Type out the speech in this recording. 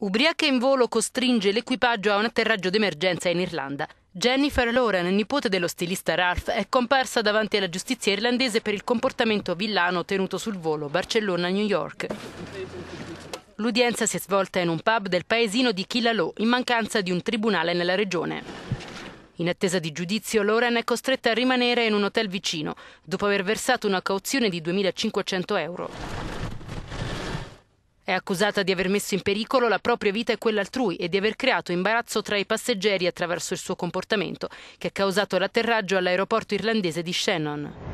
Ubriaca in volo costringe l'equipaggio a un atterraggio d'emergenza in Irlanda. Jennifer Lauren, nipote dello stilista Ralph, è comparsa davanti alla giustizia irlandese per il comportamento villano tenuto sul volo Barcellona-New York. L'udienza si è svolta in un pub del paesino di Killaloe, in mancanza di un tribunale nella regione. In attesa di giudizio, Lauren è costretta a rimanere in un hotel vicino, dopo aver versato una cauzione di 2.500 euro. È accusata di aver messo in pericolo la propria vita e quella altrui e di aver creato imbarazzo tra i passeggeri attraverso il suo comportamento, che ha causato l'atterraggio all'aeroporto irlandese di Shannon.